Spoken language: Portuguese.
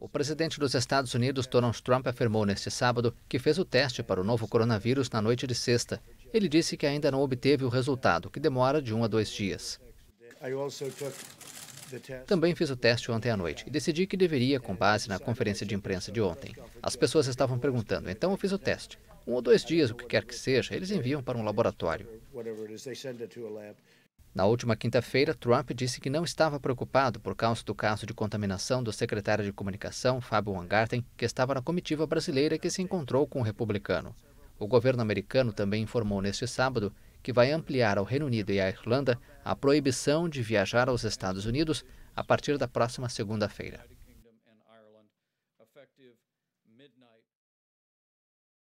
O presidente dos Estados Unidos, Donald Trump, afirmou neste sábado que fez o teste para o novo coronavírus na noite de sexta. Ele disse que ainda não obteve o resultado, que demora de um a dois dias. Também fiz o teste ontem à noite e decidi que deveria, com base na conferência de imprensa de ontem. As pessoas estavam perguntando, então eu fiz o teste. Um ou dois dias, o que quer que seja, eles enviam para um laboratório. Na última quinta-feira, Trump disse que não estava preocupado por causa do caso de contaminação do secretário de Comunicação, Fábio Weingarten, que estava na comitiva brasileira que se encontrou com o republicano. O governo americano também informou neste sábado que vai ampliar ao Reino Unido e à Irlanda a proibição de viajar aos Estados Unidos a partir da próxima segunda-feira.